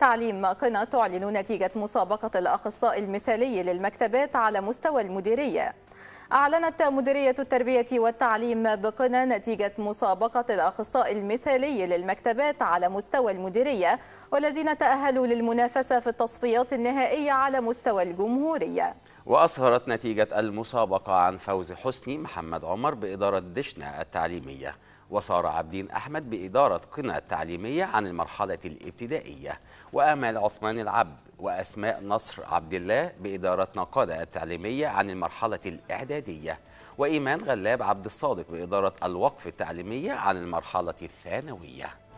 تعليم قنا تعلن نتيجة مسابقة الأخصائي المثالي للمكتبات على مستوى المديرية أعلنت مديرية التربية والتعليم بقنا نتيجة مسابقة الأخصائي المثالي للمكتبات على مستوى المديرية والذين تأهلوا للمنافسة في التصفيات النهائية على مستوى الجمهورية وأصهرت نتيجة المسابقة عن فوز حسني محمد عمر بإدارة دشنا التعليمية وصار عابدين أحمد بإدارة قنا التعليمية عن المرحلة الابتدائية وأمال عثمان العبد وأسماء نصر عبد الله بإدارة نقادة التعليمية عن المرحلة الإعدادية وإيمان غلاب عبد الصادق بإدارة الوقف التعليمية عن المرحلة الثانوية